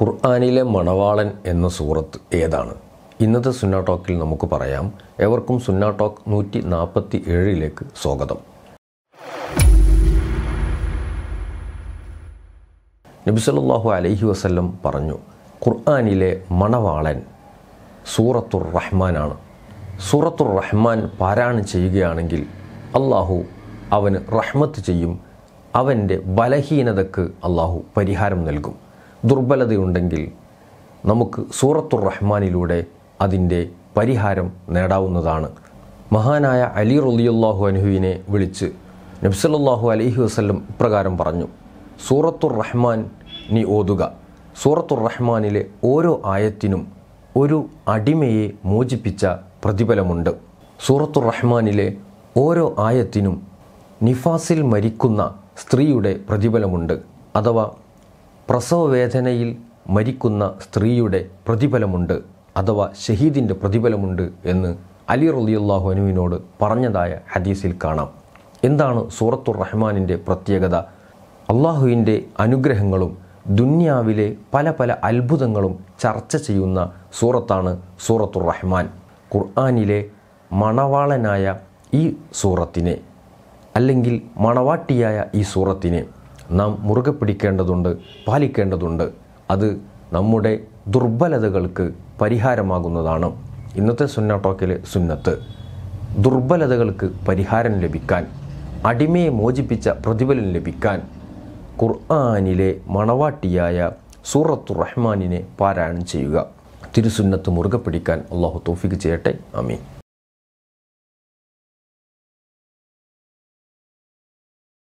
ഖുർആാനിലെ മണവാളൻ എന്ന സൂറത്ത് ഏതാണ് ഇന്നത്തെ സുന്നാ ടോക്കിൽ നമുക്ക് പറയാം എവർക്കും സുന്നാ ടോക്ക് നൂറ്റി നാൽപ്പത്തി ഏഴിലേക്ക് സ്വാഗതം നബിസല്ലാഹു അലൈഹി വസ്ല്ലം പറഞ്ഞു ഖുർആാനിലെ മണവാളൻ സൂറത്തുർ റഹ്മാനാണ് സൂറത്തുർ റഹ്മാൻ പാരായണം ചെയ്യുകയാണെങ്കിൽ അള്ളാഹു അവന് റഹ്മത്ത് ചെയ്യും അവൻ്റെ ബലഹീനതക്ക് അള്ളാഹു പരിഹാരം നൽകും ദുർബലതയുണ്ടെങ്കിൽ നമുക്ക് സൂറത്തുർ റഹ്മാനിലൂടെ അതിൻ്റെ പരിഹാരം നേടാവുന്നതാണ് മഹാനായ അലി റുലിയുല്ലാഹു അനുഹുവിനെ വിളിച്ച് നബ്സലല്ലാഹു അലഹി വസ്ല്ലം ഇപ്രകാരം പറഞ്ഞു സൂറത്തുർ റഹ്മാൻ നീ ഓതുക സൂറത്തുർ റഹ്മാനിലെ ഓരോ ആയത്തിനും ഒരു അടിമയെ മോചിപ്പിച്ച പ്രതിഫലമുണ്ട് സൂറത്തുർ റഹ്മാനിലെ ഓരോ ആയത്തിനും നിഫാസിൽ മരിക്കുന്ന സ്ത്രീയുടെ പ്രതിഫലമുണ്ട് അഥവാ പ്രസവവേദനയിൽ മരിക്കുന്ന സ്ത്രീയുടെ പ്രതിഫലമുണ്ട് അഥവാ ഷഹീദിൻ്റെ പ്രതിഫലമുണ്ട് എന്ന് അലി റലിയുള്ളാഹു അനുവിനോട് പറഞ്ഞതായ ഹദീസിൽ കാണാം എന്താണ് സൂറത്തുർ റഹ്മാനിൻ്റെ പ്രത്യേകത അള്ളാഹുവിൻ്റെ അനുഗ്രഹങ്ങളും ദുന്യാവിലെ പല പല അത്ഭുതങ്ങളും ചർച്ച ചെയ്യുന്ന സൂറത്താണ് സൂറത്തുർ റഹ്മാൻ ഖുർആാനിലെ മണവാളനായ ഈ സൂറത്തിനെ അല്ലെങ്കിൽ മണവാട്ടിയായ ഈ സൂറത്തിനെ നാം മുറുകെ പിടിക്കേണ്ടതുണ്ട് പാലിക്കേണ്ടതുണ്ട് അത് നമ്മുടെ ദുർബലതകൾക്ക് പരിഹാരമാകുന്നതാണ് ഇന്നത്തെ സുന്ന ടോക്കിലെ സുന്നത്ത് ദുർബലതകൾക്ക് പരിഹാരം ലഭിക്കാൻ അടിമയെ മോചിപ്പിച്ച പ്രതിഫലം ലഭിക്കാൻ ഖുർആാനിലെ മണവാട്ടിയായ സൂറത്തു റഹ്മാനിനെ പാരായണം ചെയ്യുക തിരുസുന്നത്ത് മുറുകെ പിടിക്കാൻ അള്ളാഹു തോഫിക്ക് ചെയ്യട്ടെ അമീൻ